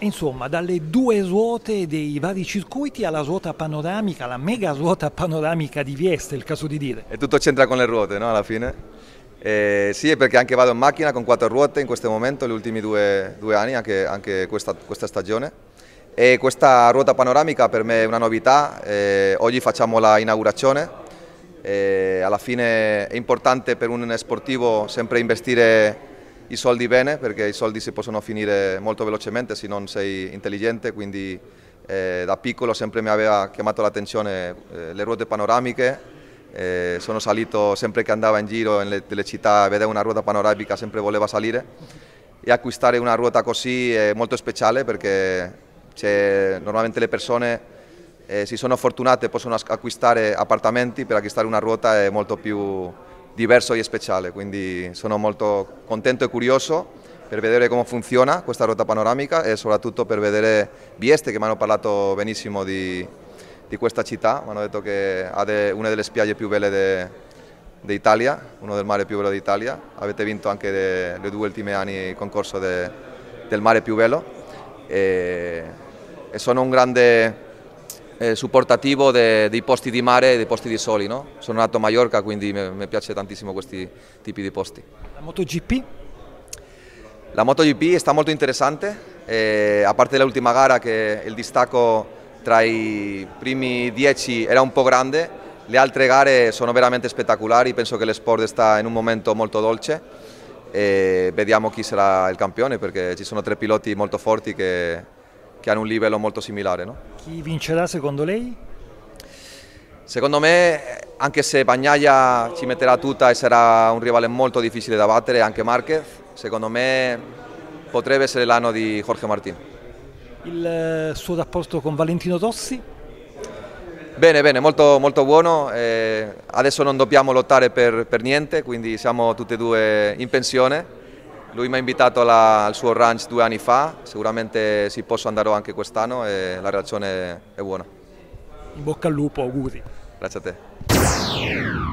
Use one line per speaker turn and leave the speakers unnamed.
Insomma, dalle due ruote dei vari circuiti alla ruota panoramica, la mega ruota panoramica di Vieste, è il caso di dire.
E tutto c'entra con le ruote, no? Alla fine? Eh, sì, perché anche vado in macchina con quattro ruote in questo momento, gli ultimi due, due anni, anche, anche questa, questa, stagione. E questa ruota panoramica per me è una novità, eh, oggi facciamo la inaugurazione. Eh, alla fine è importante per un sportivo sempre investire i soldi bene perché i soldi si possono finire molto velocemente se non sei intelligente, quindi eh, da piccolo sempre mi aveva chiamato l'attenzione eh, le ruote panoramiche, eh, sono salito sempre che andavo in giro nelle città, vedevo una ruota panoramica, sempre voleva salire e acquistare una ruota così è molto speciale perché normalmente le persone eh, si sono fortunate possono acquistare appartamenti, per acquistare una ruota è molto più diverso e speciale, eh, quindi sono molto contento e curioso per vedere come funziona questa ruota panoramica e soprattutto per vedere Vieste che mi hanno parlato benissimo di, di questa città, mi hanno detto che ha de, una delle spiagge più belle d'Italia, uno del mare più bello d'Italia, avete vinto anche de, le due ultime anni il concorso de, del mare più bello e, e sono un grande eh, supportativo de, dei posti di mare e dei posti di soli. No? Sono nato a Mallorca, quindi mi piace tantissimo questi tipi di posti.
La MotoGP?
La MotoGP sta molto interessante, eh, a parte l'ultima gara che il distacco tra i primi dieci era un po' grande, le altre gare sono veramente spettacolari, penso che l'esport sta in un momento molto dolce e vediamo chi sarà il campione perché ci sono tre piloti molto forti che che hanno un livello molto similare. No?
Chi vincerà secondo lei?
Secondo me, anche se Bagnaia ci metterà tutta e sarà un rivale molto difficile da battere, anche Marquez, secondo me potrebbe essere l'anno di Jorge Martin.
Il eh, suo rapporto con Valentino Tossi?
Bene, bene, molto, molto buono. Eh, adesso non dobbiamo lottare per, per niente, quindi siamo tutti e due in pensione lui mi ha invitato alla, al suo ranch due anni fa, sicuramente ci posso andare anche quest'anno e la relazione è buona.
In bocca al lupo, auguri.
Grazie a te.